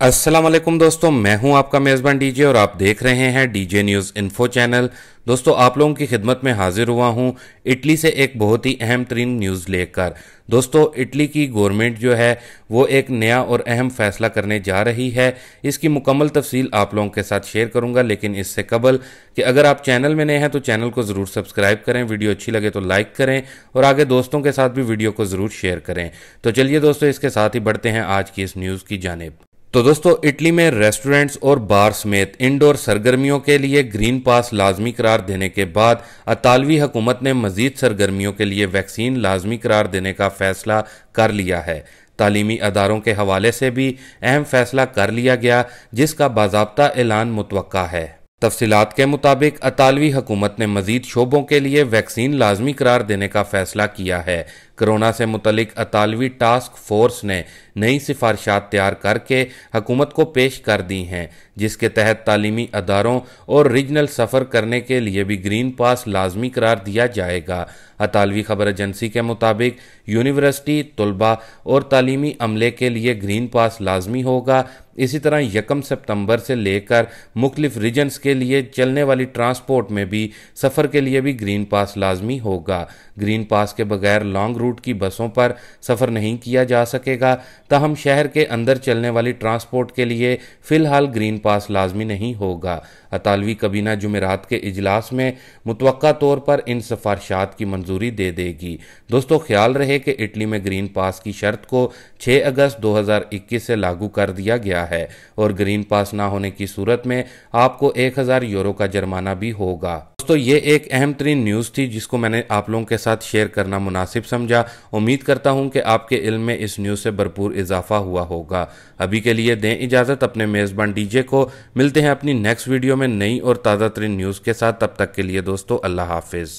असलम दोस्तों मैं हूं आपका मेज़बान डीजे और आप देख रहे हैं डीजे न्यूज़ इन्फो चैनल दोस्तों आप लोगों की खिदमत में हाजिर हुआ हूं इटली से एक बहुत ही अहम तरीन न्यूज़ लेकर दोस्तों इटली की गवर्नमेंट जो है वो एक नया और अहम फैसला करने जा रही है इसकी मुकम्मल तफसील आप लोगों के साथ शेयर करूंगा लेकिन इससे कबल कि अगर आप चैनल में नए हैं तो चैनल को ज़रूर सब्सक्राइब करें वीडियो अच्छी लगे तो लाइक करें और आगे दोस्तों के साथ भी वीडियो को ज़रूर शेयर करें तो चलिए दोस्तों इसके साथ ही बढ़ते हैं आज की इस न्यूज़ की जानब तो दोस्तों इटली में रेस्टोरेंट्स और बार समेत इंडोर सरगर्मियों के लिए ग्रीन पास लाजमी करार देने के बाद अतालवी हुकूमत ने मजीद सरगर्मियों के लिए वैक्सीन लाजमी करार देने का फैसला कर लिया है तालीमी अदारों के हवाले से भी अहम फैसला कर लिया गया जिसका बाबा ऐलान मुतवक़ा है तफसीत के मुताबिक अतालवी हुकूमत ने मजीद शोबों के लिए वैक्सीन लाजमी करार देने का फैसला किया है कोरोना से मुतलिक अतालवी टास्क फोर्स ने नई सिफारिशात तैयार करके हकूमत को पेश कर दी हैं जिसके तहत तालीमी अदारों और रीजनल सफ़र करने के लिए भी ग्रीन पास लाजमी करार दिया जाएगा अतालवी खबर एजेंसी के मुताबिक यूनिवर्सिटी तलबा और तालीमी अमले के लिए ग्रीन पास लाजमी होगा इसी तरह यकम सितंबर से लेकर मुख्तफ रीजन्स के लिए चलने वाली ट्रांसपोर्ट में भी सफ़र के लिए भी ग्रीन पास लाजमी होगा ग्रीन पास के बगैर लॉन्ग रूट रूट की बसों पर सफ़र नहीं किया जा सकेगा तहम शहर के अंदर चलने वाली ट्रांसपोर्ट के लिए फ़िलहाल ग्रीन पास लाजमी नहीं होगा अतालवी कबीना जुमेरात के इजलास में मुतव तौर पर इन सिफारशात की मंजूरी दे देगी दोस्तों ख्याल रहे कि इटली में ग्रीन पास की शर्त को 6 अगस्त 2021 से लागू कर दिया गया है और ग्रीन पास ना होने की सूरत में आपको 1000 यूरो का जुर्माना भी होगा दोस्तों ये एक अहम तरीन न्यूज़ थी जिसको मैंने आप लोगों के साथ शेयर करना मुनासिब समझा उम्मीद करता हूँ कि आपके इल्म में इस न्यूज़ से भरपूर इजाफा हुआ होगा अभी के लिए दें इजाज़त अपने मेज़बान डीजे को मिलते हैं अपनी नेक्स्ट वीडियो में नई और ताज़ा तरीन न्यूज़ के साथ तब तक के लिए दोस्तों अल्लाह हाफिज़